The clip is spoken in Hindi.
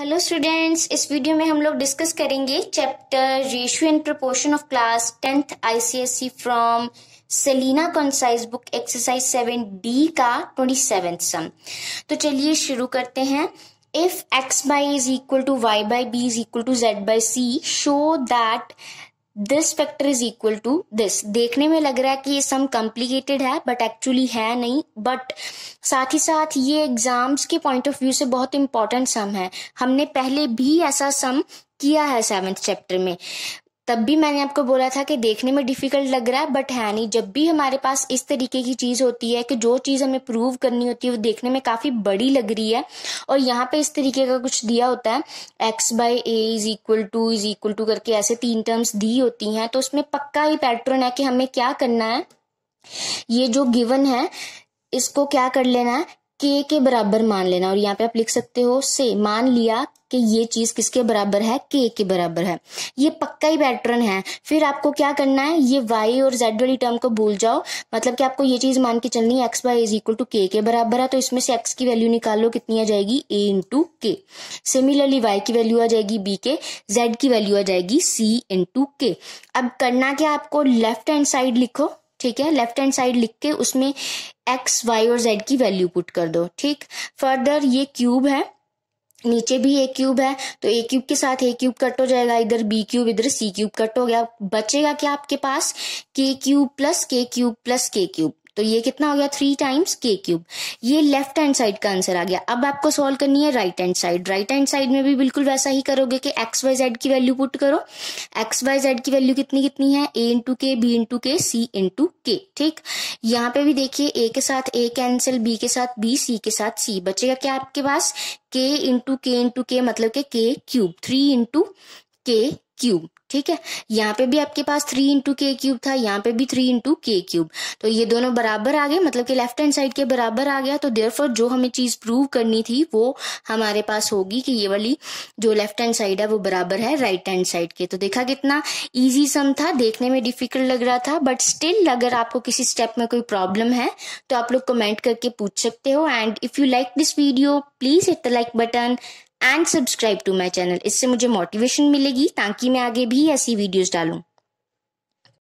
हेलो स्टूडेंट्स इस वीडियो में हम लोग डिस्कस करेंगे chapter ratio and proportion of class tenth ICSC from Selina concise book exercise seven D का ट्वेंटी सेवन सम तो चलिए शुरू करते हैं if x by is equal to y by b is equal to z by c show that this factor is equal to this देखने में लग रहा है कि ये सम कॉम्प्लिकेटेड है बट एक्चुअली है नहीं बट साथ ही साथ ये एग्जाम्स के पॉइंट ऑफ व्यू से बहुत इंपॉर्टेंट सम है हमने पहले भी ऐसा सम किया है सेवेंथ चैप्टर में तब भी मैंने आपको बोला था कि देखने में डिफिकल्ट लग रहा है बट है नहीं जब भी हमारे पास इस तरीके की चीज़ होती है कि जो चीज़ हमें प्रूव करनी होती है वो देखने में काफ़ी बड़ी लग रही है और यहाँ पे इस तरीके का कुछ दिया होता है x by a is equal to is equal to करके ऐसे तीन टर्म्स दी होती हैं तो उसमें पक्का ही पैटर्न है कि हमें क्या करना है ये जो गिवन है इसको क्या कर लेना है के के बराबर मान लेना और यहाँ पे आप लिख सकते हो से मान लिया कि ये चीज किसके बराबर है के के बराबर है ये पक्का ही पैटर्न है फिर आपको क्या करना है ये वाई और जेड वाली टर्म को भूल जाओ मतलब कि आपको ये चीज मान के चलनी है x y is equal to k के बराबर है तो इसमें से एक्स की वैल्यू निकाल लो कितनी आ जाएगी a into k similarly y की वैल्यू आ जाएगी बी के जेड की वैल्यू आ जाएगी सी इंटू के अब करना क्या आपको लेफ्ट हैंड साइड लिखो ठीक है लेफ्ट हैंड साइड लिख के उसमें एक्स वाई और जेड की वैल्यू पुट कर दो ठीक फर्दर ये क्यूब है नीचे भी ए क्यूब है तो ए क्यूब के साथ ए क्यूब कट हो जाएगा इधर बी क्यूब इधर सी क्यूब कट हो गया बचेगा क्या आपके पास k cube plus k cube plus k cube तो ये कितना हो गया थ्री टाइम्स के क्यूब ये लेफ्ट हैंड साइड का आंसर आ गया अब आपको सॉल्व करनी है right hand side right hand side में भी बिल्कुल वैसा ही करोगे कि एक्स वाई जेड की वैल्यू पुट करो एक्स वाई जेड की वैल्यू कितनी कितनी है a into k b into k c into के ठीक यहाँ पे भी देखिए ए के साथ ए कैंसिल बी के साथ बी सी के साथ सी बचेगा क्या आपके पास के इंटू के इंटू के मतलब के k cube three into k cube ठीक है यहाँ पे भी आपके पास थ्री इंटू के क्यूब था यहाँ पे भी थ्री इंटू के क्यूब तो ये दोनों बराबर आ गए मतलब कि लेफ्ट हैंड साइड के बराबर आ गया तो देयरफॉर जो हमें चीज प्रूव करनी थी वो हमारे पास होगी कि ये वाली जो लेफ्ट हैंड साइड है वो बराबर है राइट हैंड साइड के तो देखा कितना ईजी सम था देखने में डिफिकल्ट लग रहा था बट स्टिल अगर आपको किसी स्टेप में कोई प्रॉब्लम है तो आप लोग कमेंट करके पूछ सकते हो and if you like this video please hit the like button and subscribe to my channel इससे मुझे मोटिवेशन मिलेगी ताकि मैं आगे भी ऐसी वीडियोज डालूँ